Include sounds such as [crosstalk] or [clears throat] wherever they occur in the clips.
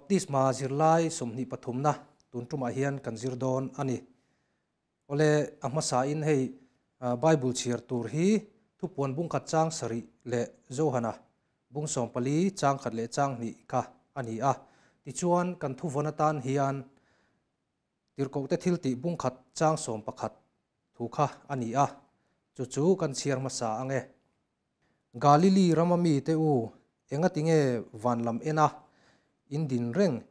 บติสมาจิรไลสมนิปทุมนะตุนตุมาเฮียนกันจิรดอนอันนี้โอเลอัมมาสาอินให้บเบิลเชียร์ตูร์ฮีทุกปวนบุงขัดจ้างสริเละโจฮานะบุงสมปลีจ้างขัดเละจ้างนีค่ะอันนี้อ่ะติชวนกันทุกวนตานเฮียนติรกตทิลติบุงขัดจ้างสมประขัดทุกค่ะอันนี้อ่ะจู่ๆกันเชียร์มาสาอังเกาลิลีรามามีเตอูเอ็งติงเอวันลำเอ็นะ in din reng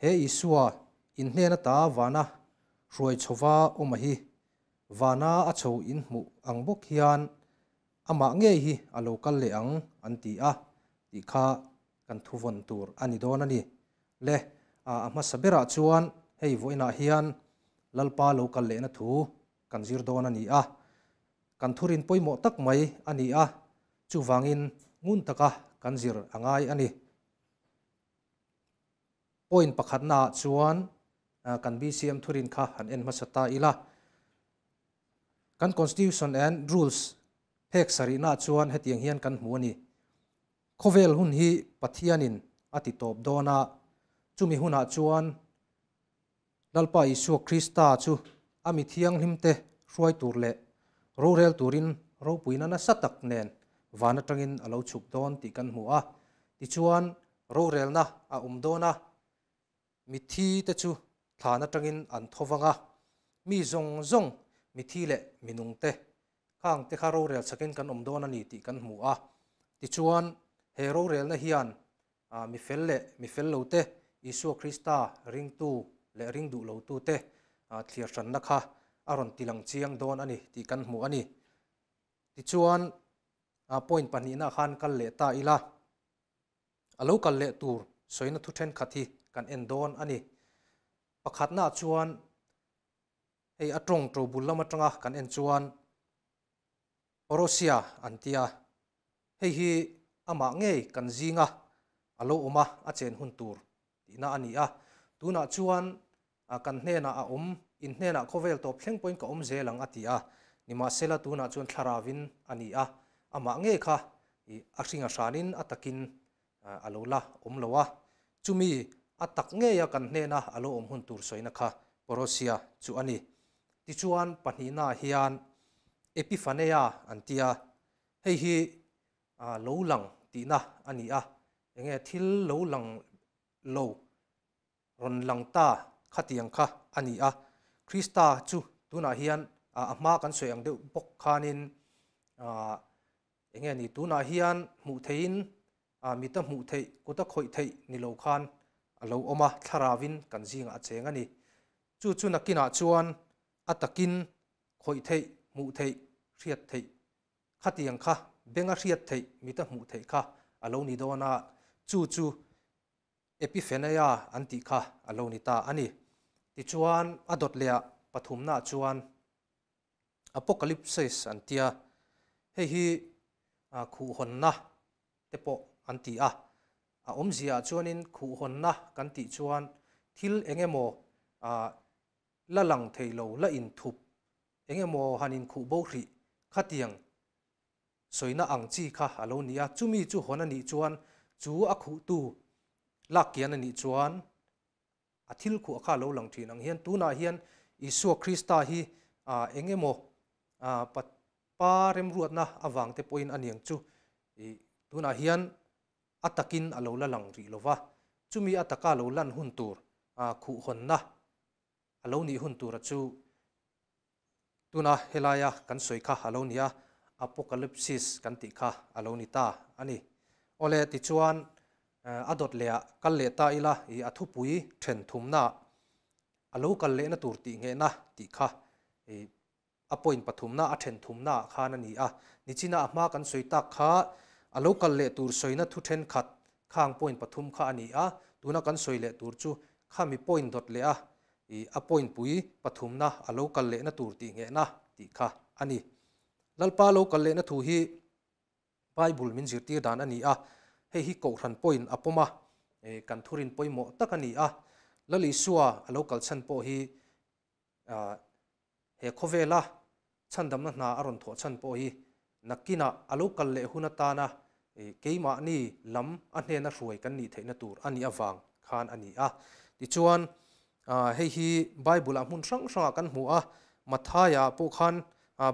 he isua in na ta wana ruai chowa o hi wana a cho in mu ang bok hian ama nge hi a lokal le ang an ti a ti kha kan thu von tur ani don ani le a ama sabera chuan hei voina hian lalpa lokal le na thu kan zir don ani a kan thurin poimo tak mai ani a chu wangin ngun taka kan zir angai ani point pakhatna chuan kan BCM thurin kha han en masata ila kan constitution and rules phek sari na chuan hetiang hian kan hmu ani khovel hun hi pathianin ati top dona chumi huna chuan lalpa isu krista chu ami thiang hlimte hruai tur le ro rel turin ro puina na satak nen wana tangin alo chup don ti kan hmu a ti chuan ro rel na a um dona มิทีต่ชูทานะรังอินอันทวังมีจงจงมิทีเละมินุงเตข้างเตคารูเรลสกินกันอมโดนันนี่ติกันหมูอ่ะติชวนเฮโรเรลนะฮิอันมิเฟลเล่มิเฟลโลเตอิสุคริสตาริงตูและริงดูโลตูเต่เทียรันนะคะอารอนติลังเชียงโดนอันนี้ติกันหมูอันนี้ติชวนอ่าพอยน์ปานีนาขันกันเลตาอีลาอาลกันเลตูร์สวยนัทุเทนขัดที kan en don ani pakhat na chuan hei atong to bul lama tanga kan en chuan orosia antia hei hi ama nge kan zinga alo oma a chen hun tur ina ani a tuna chuan a kan hne na a om um, in hne na khovel top thleng point ka om um zelang atia nima sela tuna chuan thlarawin ani a ama nge kha i a hringa hranin atakin alola omlowa um chumi อัตักเงียกันเนนะอารมณ์หุ่นตัวสวยนะคะโปรเซียจูอันนี้ที่จูอันปัญหาเฮียนเอพิฟานียอันที่อ่ะให้ฮีอ่าู่หลังตีนะอันนี้อ่ะเงี้ยทิลลโลหลังลู่รนหลังตาขัดยังค่ะอันนี้อ่ะคริสตาจูตัวนาเฮียนอ่ามากันสวยอย่างเดียวบกคานินอ่าเงี้ยนี่ตัวนาเฮียนมูเทินอ่ามีแต่มูเทกุตะคอยเทนิโลคานอลอมาทาราวินกันซิงอาเจงันนี่จู่จู่นักกินอาชวนอาตักินคอยเทยมูเทยเรียดเทยขัดยังค่ะเบงอาเรียดเทยมีแต่มูเทยค่ะอารมณ์นีิดอนาจู่จู่เอพิเฟเนียอันติค่ะอารมณ์นี้ตาอันนี่ติชวนอดดเลียปฐุมนาชวนอพอลิปซิสอันเตียเฮฮีอาคูฮอนนะเตปออันติอาอาอมเสียชวนนินขู่หนนะกันติชวนทิลเองโมอ่าละหลังเทโลละอินทุบเองโมฮันินขู่บุรีขัดยังสวยน่อังจีค่ะอาโลนี้จูมีจูหนนนี่ชวนจูอักขู่ตูลักเกียนนี่ชวนอาทิลขู่ข้าโลหลังทีนังเฮียนตูนาเฮียนอิสุคริสตาฮีอ่าเองโมอ่าปัดปาเริ่มรวดนะอวังเตปอยนอันยังจูตูนาเฮียนอัตักินอโลลลังรีลวะจุมีอัตกาโลลันหุนตูรอาคูหนนะอลนีหุนตูรจูตัุนะเฮลายะกันสวยค่ะอลนียะอพอคาลิปซิสกันติค่ะอลนิตาอันนี้โอเลติชวนอัดดเลียกันเลตาอีละอีอัทุปุยเทนทุมนาอลูกันเลนตูรติเงนะติค่ะอพอินปทุมนาอัเทนทุมนาค่ะนันนี้อ่ะนิจินาอมากันสวยตาค่ะอโลกัลเลตูร์สวยนะทุเทนขัดข้างพอยน์ปฐุมข้าอันนี้อ่ะตัวนักกันสวยเลตูร์จูข้ามีพอยน์ดอดเลยอ่ะอีอปอยน์ปุยปฐุมนะอโลกัลเลนะตูร์ตีเงนะตีข้าอันนี้ลัลป้าโลกัลเลนะทูฮีบายบุลมินจิตีดานอันนี้อ่ะเฮฮิโกรันพอยน์อปมาเอ่กันทุรินพอยหมดตักอันนี้อ่ะแล้วลิสัวอโลกัลชันพอน์อ่าเฮคเวล่าชันดำนั้นนาอรุณทวชันพอน์นักกินะอโลกัลเลหุนตานะกี่มานี่ล้ำอันเนนรวยกันนี่เทนตัวอันนี้อวังขานอันนี้อ่ะดิชวนให้ฮีไบบลมุนสังสงกันหัวอ่ะมาทายพวกขาน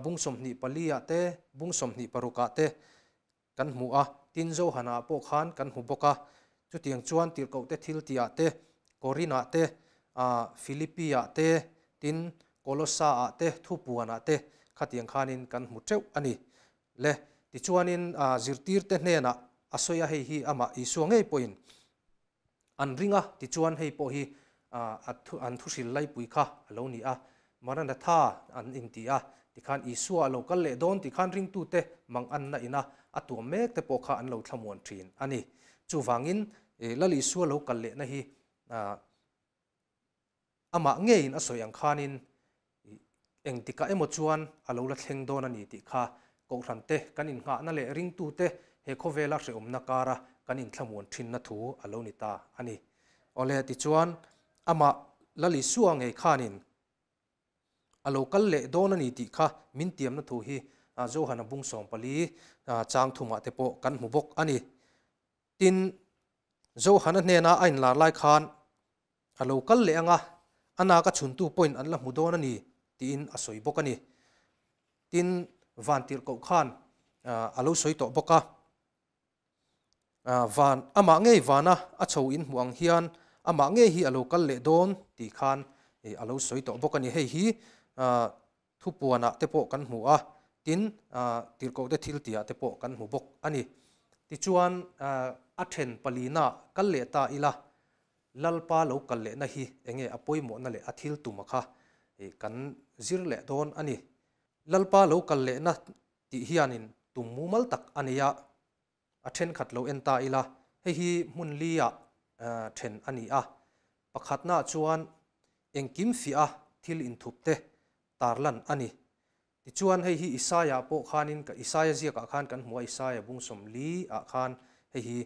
บุ้งสมนีปลียาเตบุ้งสมนีปรุกาเตกันหัวอ่ะตินโจหนาวกขานกันหัวบก่ะจุดยังชวนติรเกาเตทิลติอ่ะเตกอรีน่าเตฟิลิปปีอาเตตินโคลอสซาอาเตทูปัวน่าเตขัดยังขานินกันหัวเจ้าอันนี้เล่ติชวนินอ่าจิตรเตนเนนะอาศัยเใหยฮีอามาอิสวงเฮียปอยน์อันริงะติชวนเให้ปอฮีอ่าอันทุสิลไลปุยค่ะเลวนี้อ่มารณะท่าอันอินทีอาะติขันอิสวงเลวกัลเลดอนติขันริงตูเตมังอันนั่นอ่ะอัตัวเมกเต่ปอค่ะอันเลวทำมวนทีนอันนี้จูฟังอินเอลลิสวงเลวกัลเลนะฮีอ่าอามาเงินอาศัยอังคานินเอ็งติกะเอโมชวนอโลละเทงดอนันนี้ติค่ะกงทันเตกันอินงานั่นแหละริงตูเตเฮคเวลาเสอมนักการะกันอินขมวนทินนัทูอโลนิตาอันนี้อเลติจวนอามาลลิสวงไฮคานินอโลกัลเลโดนันอิติค่ะมินเตียมนัทูฮีอาโจฮันบุงสองปลีจางถุมาเตโปกันหุบกอันนี้ตินโจฮันเนน่าอินลาไลคานอโลกัลเลงะอันนักชุนตูปอยนอันละมุดโดนันนี่ตินอสวยบกันนี้ติน van tir ko khan à, alo soi to boka à, van ama nge vana a chho in huang hian ama nge hi alo kal lệ don thì khan e alo soi to bốc ni hay hi à, thu puana ah te po kan hmu a tin tir ko te thil tia ah te po căn hmu bốc anh ti chuan a then palina kal lệ ta ila lalpa lo kal le na hi enge apoi mo na le athil tu makha e kan zir le don ani lalpa lo kal le na ti hianin tum mu mal tak ania a then khat lo en ta ila hei hi mun li a eh, then ani a pakhat na chuan engkim fi a thil in thup te tarlan ani ti chuan hei hi isaya po khanin ka isaya zia ka khan kan hmuai isaya bung som li a khan hei hi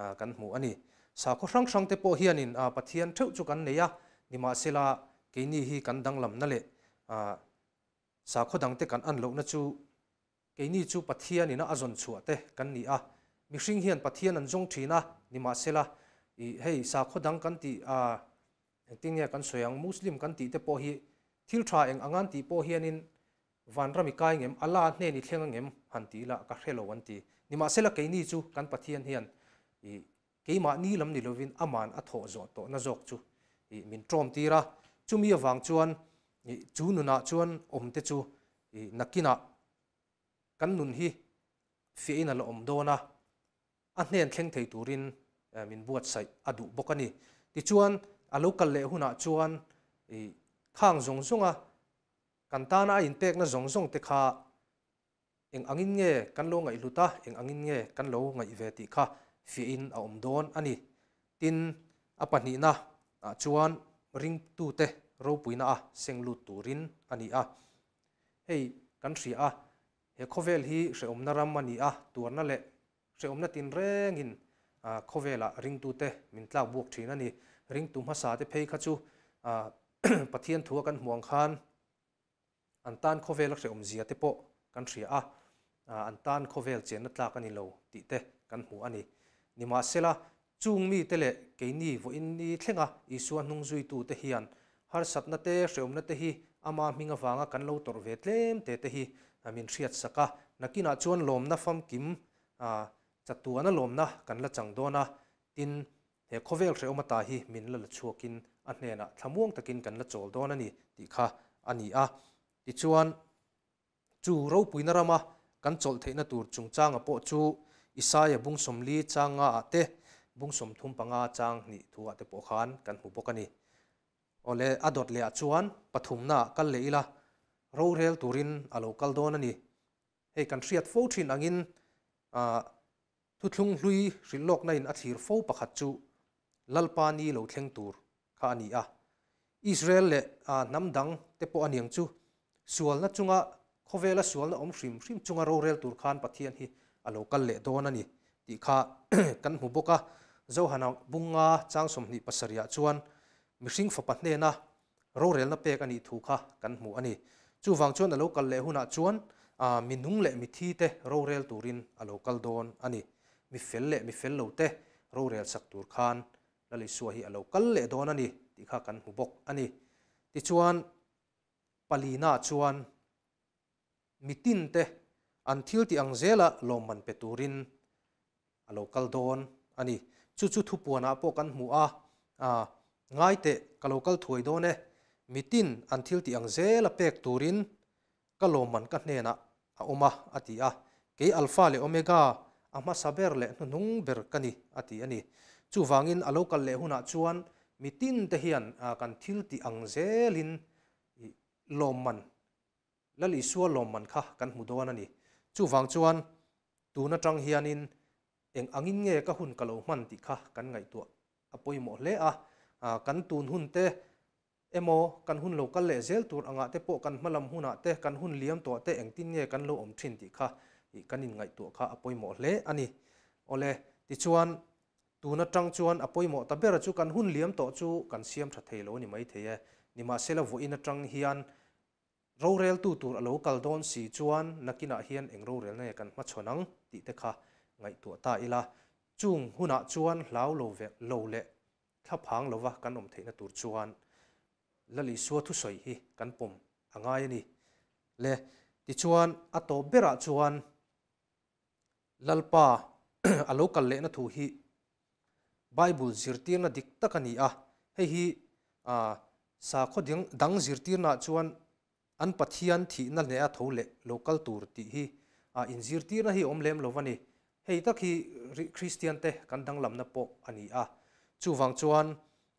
eh, kan hmu ani sa kho hrang hrang te po hianin a eh, pathian theuh chu kan neya nima sela keini hi kan danglam na le sa kho dang te kan an lo na chu ke ni chu pathian ina azon chu te kan ni a mi hring hian pathian an jong thina ni ma sela i hei sa kho dang kan ti a ting ya kan soyang muslim kan ti te po hi thil tha eng angan ti po hian in van rami kai ngem ala hne ni thlenga ngem han ti la ka hrelo wan ti ni ma sela ke ni chu kan pathian hian i keima ni lam ni lovin aman atho zo to na jok chu i min trom tira chumi awang chuan chú nu na chuan chú te chu nakina kan nun hi fi na lo om dona a hnen thleng thei turin min buat bốc adu bokani ti chuan a à, local le huna chuan e khang rong rong à kan ta na in pek na zong zong te kha eng angin nge kan lo ngai luta eng angin nge kan lo ngai ve ti kha fi in a om don ani tin apani na chuan ring tu te ro lụt a rin turin ani a hei kan à, a he khovel hi se omna ram ani a turna le se omna tin reng in à, a khovela ring tu te min tlau buak thin ani ring tum ha sa te phei chú à, a [clears throat] pathian thua kan huang khan an tan khovela se om zia te po kan thri a à, an tan khovel chen lâu tlak ani lo ti te kan hu mà nima sela chung mi te lệ ke ni vô in ni thlenga isu anung zui tu te hian ฮาร์สับนัตเต้เสวมนัตเต้ฮีอามาหมิงฟางกันเลตัวเวทเลมเตเต้ฮีอามินชียดัก้านักกินอาชวนลมนะฟังกิมอ่าจัตัวนั้นลมนะกันละจังโดนะตินเฮคเวลเสอมตาฮีมินละลชัวกินอันเนนะทั้งวงตะกินกันละโจลโดนะนนี่ติค่ะอันนี้อ่ะที่ชวนจูเราปุยนารามากันโจลเทนตูร์จุงจางอ่ะโปจูอิสายบุงสมลีจางอ่ะเตบุงสมทุมปังอาจางนี่ถัวเตปโอคานกันหูปกันนี่ ole adot le chuan pathumna kal leila ro rel turin alo kal don ani hei kan riat fo thin angin a thu thlung hlui rilok na in a thir fo pakhat chu lalpani lo thleng tur kha ani a israel le a namdang te po aniang chu sual na chunga khovela sual na om hrim hrim chunga ro rel tur khan pathian hi alo kal le don ani ti kha kan hu boka zo hana bunga chang som ni pasaria chuan มิชิงฟปัตเนนะโรเรลนะเปกันอีทูค่ะกันหมูอันนี้ชูฟังชวนอโลกัลเลหุนาชวนมินุงเลมิทีเตโรเรลตูรินอโลกัลโดนอันนี้มิเฟลเลมิเฟลโลเตโรเรลสักตูร์คานลลิสัวาฮีอโลกัลเลโดนอันนี้ที่ค่ะกันหูบกอันนี้ที่ชวนปาลีนาชวนมิตินเตอันที่ทีอังเซล่าลมันเปตูรินอโลกัลโดนอันนี้ชุดชุดทุบวนอาโปกันหมูอ่า ngay te ka local thui do ne mitin thiếu ti ang zel a pek turin ka lo man ka hne na a oma ati a ke alpha le omega ama saber le nu nung ber kani anh ani chu wangin a local le huna chuan mitin te hian a kan thil ti ang zelin lomman lali suwa lomman kha kan mu anh đi. chu wang chuan tuna tang hianin eng angin nge ka hun kalo man ti kha kan ngai tu apoi mo le à kan tun hun te emo kan hun local kal le zel tur anga te po kan malam huna te kan hun liam to te eng tin ye kan lo om thin ti kha i kan in ngai to kha apoi mo hle ani ole ti chuan na tang chuan apoi mo ta bera chu kan hun liam to chu kan siam tha thei lo ni mai thei ni ma sela vo in atang hian ro rel tu tur alo local don si chuan nakina hian eng ro rel ne kan ma chonang ti te kha ngai tu ta ila chung huna chuan lau lo ve lo le thla phang lova kan om theina tur chuan lali suwa thu soi hi kan pum ai nè, le ti chuan ato bera chuan lalpa alo [clears throat] kal le na thu hi bible zirtir na dik takani a hei hi a sa kho ding dang zirtir na chuan an pathian thì na le a thole local tour thì hi a in zirtir na hi om lem lovani hei tak hi christian te kan dang lam na po ani à chu wang chuan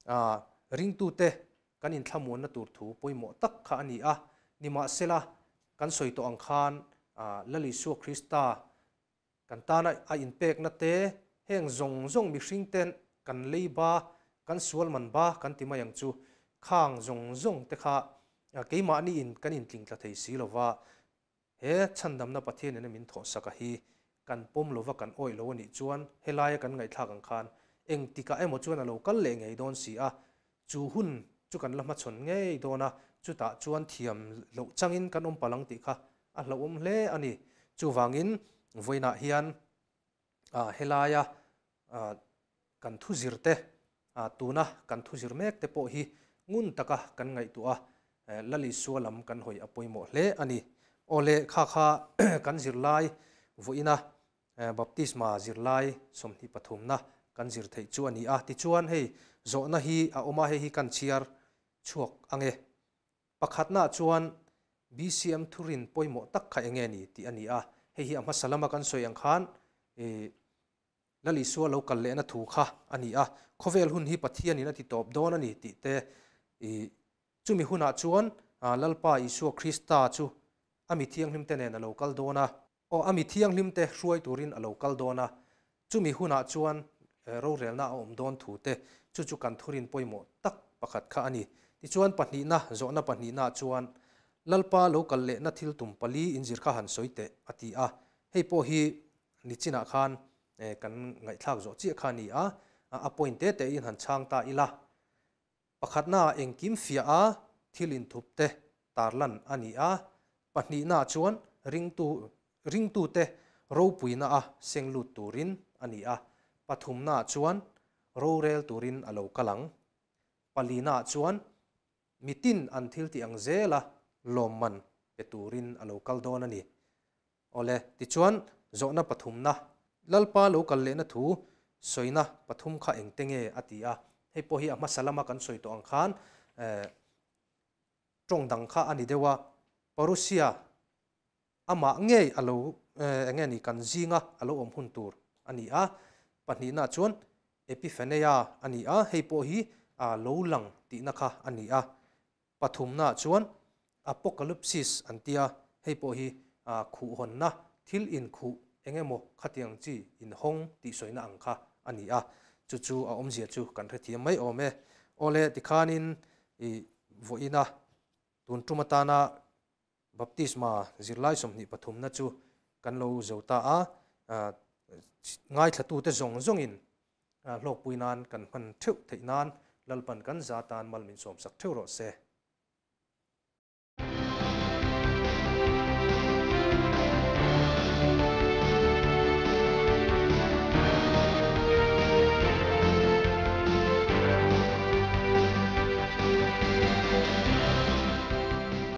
a ah, ring tu te kan in thlamun na tur thu poimo tak kha ani a nima sela kan soi to ang khan ah, a lali su krista kan ta na a in pek na te heng zong zong mi hring ten kan lei ba kan sual man ba kan tima yang chu khang zong zong te kha ah, ke ma ni in kan in tling tla thei si lova he chandam na pathian ena min tho saka hi kan pom lova kan oi lo ni chuan helai kan ngai thla kan khan eng tika emo chuan a lo kal le ngei don si a chu hun chu kan lama chon ngei dona chu ta chuan thiam lo changin kan om um palang ti kha a lo om um hle ani chu wangin voina hian a helaya a kan thu zirte a tuna kan thu zir mek te po hi ngun taka kan ngai tu a e, lali sualam kan hoi apoimo hle ani ole kha kha [clears throat] kan zirlai voina e, baptisma zirlai somni na กันสิรเทชวนีอาติชวนให้โจนาฮีอาอมาเฮฮีกันเชียร์ชวกอังเอปักขัดนาชวนบีีซเอ็มทุรินปอยหมดตักขายเงนี่ตีอันนี้อ่าเฮฮีอามาสลามกันสวยังคันเอลลิสัวเรากันเลนถูกค่ะอันนี้อาคเวลหุ่นฮีปัทยานี่นะที่ตอบโดนอันนี้ที่เตเอจุมิหุ่นอ่ะชวนอาลลป้าอิสัวคริสตาชูอามิที่ยังลิมเตเนนเราคัลโดนะโออามิที่ยังลิมเตช่วยตุรินเราคัลโดนะจุมิหุ่นอ่ะชวนเรื่องน่าอมดอนถูเตจุกันทุรินปอยหมดตักปักัดขาอันนี้ทีชวนปัณนณะโจนปัณนณะชวนลลปาลูกเลเลนัทิลตุมปลีอินจิรขันสวยเตอติอ่ะให้พ่อฮีนิจินาขันเกันไงทักโจี้ขานี้อ่ะอาพอยเตเตอินหันช่างตาอีละปักัดน่าเองกิมฟิอาทิลินทุบเตตาลันอันนี้อ่ะปัณนณะชวนริงตูริงตูเตโรปุยนะอาเซงลูตูรินอันนี้อ่ะทุมนาชวนโรเรลตูรินอโลกลังปาลีน่าชวนมิตินอันทิลติอังเซละลมมันเปตูรินอโลกลดอนนี่อเลติชวนโจนาพัฒุมนาลลปาโลกลเลนทูสวยนะัฒุมขาเองเทงเออตทิอาให้พ่อฮีอามาสลามกันสวยตัวอังคารจงดังข้าอันนี้เดว่าปารุสยาอามาเงยอโลเอ่อเงี้ยนี่กันจิงอะอโลอมหุนตูรอันนี้อ่ะันีน่าชวนเอพิเฟเนียอันนี้อ่ะให้พอฮีอาโลลังตีนักะอันนี้อ่ะปฐุมน่าชวนอพอลิปซิสอันเดียให้พอฮีอาขู่หนนะทิลอินขู่เองเอ็มขัดยังจีอินฮงตีสวยน่าอังค่ะอันนี้อ่ะจู่่อาอมเสียจู่กันเทียมไม่ออมเอโอเลติคานินอีวอินะตุนทุมตานะบัพติสมาจิรไลสมนิปฐุมนะจู่กันโลเจ้าตาอ่ะง่ายถ้าตัวจจงจงอิน โลกปุยนานกันพันเท่ยวถี่นานลัลปันกันซาตานมัลมินสมสักเที่ยวรเซ